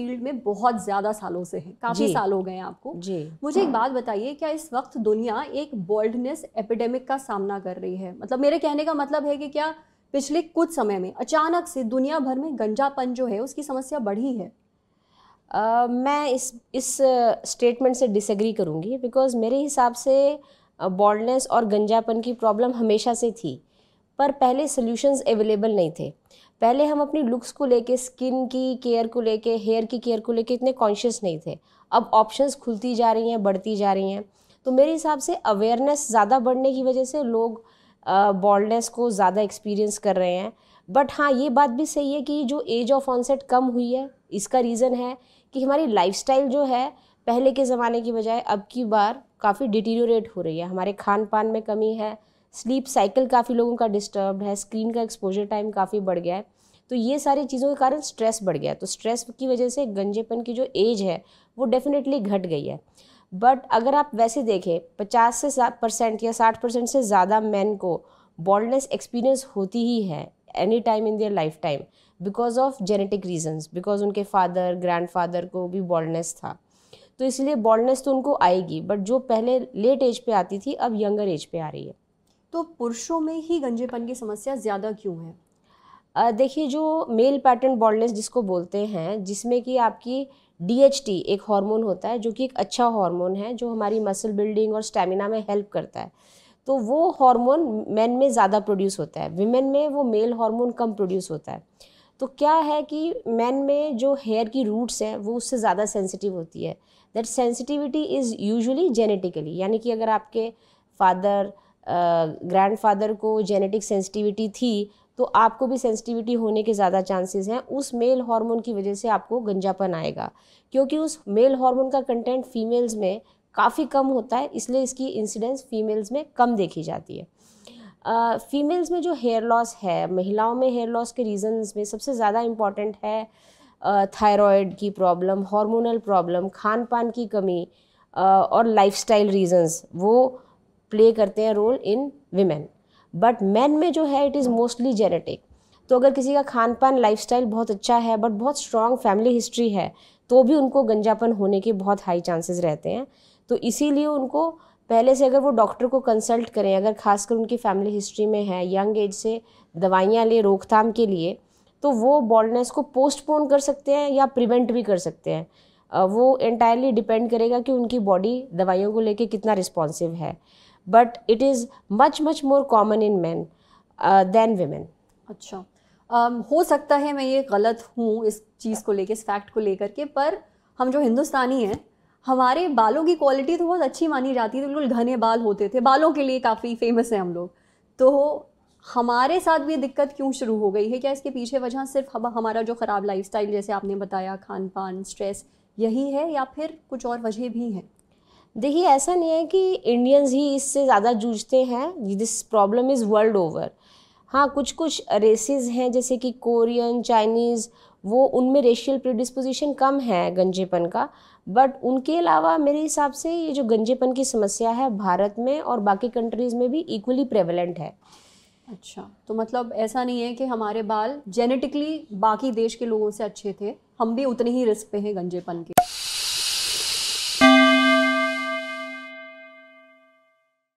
field में बहुत ज़्यादा सालों से हैं काफ़ी साल हो गए हैं आपको जी मुझे एक बात बताइए क्या इस वक्त दुनिया एक बोल्डनेस एपिडेमिक का सामना कर रही है मतलब मेरे कहने का मतलब है कि क्या पिछले कुछ समय में अचानक से दुनिया भर में गंजापन जो है उसकी समस्या बढ़ी है आ, मैं इस इस स्टेटमेंट से डिसएग्री करूँगी बिकॉज मेरे हिसाब से बॉल्डनेस और गंजापन की प्रॉब्लम हमेशा से थी पर पहले सोल्यूशंस अवेलेबल नहीं थे पहले हम अपनी लुक्स को लेके स्किन की केयर को लेके हेयर की केयर को लेके इतने कॉन्शियस नहीं थे अब ऑप्शंस खुलती जा रही हैं बढ़ती जा रही हैं तो मेरे हिसाब से अवेयरनेस ज़्यादा बढ़ने की वजह से लोग बॉल्डनेस को ज़्यादा एक्सपीरियंस कर रहे हैं बट हाँ ये बात भी सही है कि जो एज ऑफ ऑनसेट कम हुई है इसका रीज़न है कि हमारी लाइफ जो है पहले के ज़माने की बजाय अब की बार काफ़ी डिटीरियोरेट हो रही है हमारे खान पान में कमी है स्लीप साइकिल काफ़ी लोगों का डिस्टर्ब है स्क्रीन का एक्सपोजर टाइम काफ़ी बढ़ गया है तो ये सारी चीज़ों के कारण स्ट्रेस बढ़ गया तो स्ट्रेस की वजह से गंजेपन की जो एज है वो डेफिनेटली घट गई है बट अगर आप वैसे देखें पचास से सात परसेंट या साठ परसेंट से ज़्यादा मैन को बॉल्डनेस एक्सपीरियंस होती ही है any time in their lifetime because of genetic reasons because उनके फादर ग्रैंडफादर को भी बॉल्डनेस था तो इसलिए बॉल्डनेस तो उनको आएगी बट जो पहले लेट एज पे आती थी अब यंगर एज पे आ रही है तो पुरुषों में ही गंजेपन की समस्या ज़्यादा क्यों है देखिए जो मेल पैटर्न बॉल्डनेस जिसको बोलते हैं जिसमें कि आपकी डी एक हार्मोन होता है जो कि एक अच्छा हार्मोन है जो हमारी मसल बिल्डिंग और स्टेमिना में हेल्प करता है तो वो हार्मोन मेन में ज़्यादा प्रोड्यूस होता है विमेन में वो मेल हार्मोन कम प्रोड्यूस होता है तो क्या है कि मैन में जो हेयर की रूट्स हैं वो उससे ज़्यादा सेंसिटिव होती है that sensitivity is usually genetically यानी कि अगर आपके फादर ग्रैंड uh, फादर को जेनेटिक सेंसिटिविटी थी तो आपको भी सेंसिटिविटी होने के ज़्यादा चांसेस हैं उस मेल हार्मोन की वजह से आपको गंजापन आएगा क्योंकि उस मेल हार्मोन का कंटेंट फीमेल्स में काफ़ी कम होता है इसलिए इसकी इंसिडेंस फीमेल्स में कम देखी जाती है फीमेल्स uh, में जो हेयर लॉस है महिलाओं में हेयर लॉस के रीजंस में सबसे ज़्यादा इम्पॉर्टेंट है थायराइड uh, की प्रॉब्लम हार्मोनल प्रॉब्लम खान पान की कमी uh, और लाइफस्टाइल रीजंस वो प्ले करते हैं role in women but men में जो है इट इज़ मोस्टली जेनेटिक तो अगर किसी का खान पान लाइफ बहुत अच्छा है बट बहुत स्ट्रॉन्ग फैमिली हिस्ट्री है तो भी उनको गंजापन होने के बहुत हाई चांसेस रहते हैं तो इसीलिए उनको पहले से अगर वो डॉक्टर को कंसल्ट करें अगर खासकर उनकी फैमिली हिस्ट्री में है यंग एज से दवाइयाँ लें रोकथाम के लिए तो वो बॉल्डनेस को पोस्टपोन कर सकते हैं या प्रिवेंट भी कर सकते हैं वो एंटायरली डिपेंड करेगा कि उनकी बॉडी दवाइयों को लेके कितना रिस्पॉन्सिव है but it is much much more common in men than women अच्छा um, हो सकता है मैं ये गलत हूँ इस चीज़ को लेकर इस फैक्ट को लेकर के पर हम जो हिंदुस्तानी हैं हमारे बालों की क्वालिटी तो बहुत अच्छी मानी जाती थी बिल्कुल घने बाल होते थे बालों के लिए काफ़ी फेमस हैं हम लोग तो हमारे साथ भी दिक्कत क्यों शुरू हो गई है क्या इसके पीछे वजह सिर्फ हम हमारा जो ख़राब लाइफ जैसे आपने बताया खान पान स्ट्रेस यही है या फिर कुछ और वजह भी हैं देखिए ऐसा नहीं है कि इंडियंस ही इससे ज़्यादा जूझते हैं this problem is world over हाँ कुछ कुछ रेसेस हैं जैसे कि कोरियन चाइनीज़ वो उनमें रेशियल प्रीडिस्पोजिशन कम है गंजेपन का बट उनके अलावा मेरे हिसाब से ये जो गंजेपन की समस्या है भारत में और बाकी कंट्रीज़ में भी इक्वली प्रेवलेंट है अच्छा तो मतलब ऐसा नहीं है कि हमारे बाल जेनेटिकली बाकी देश के लोगों से अच्छे थे हम भी उतने ही रिस्क पे हैं गंजेपन के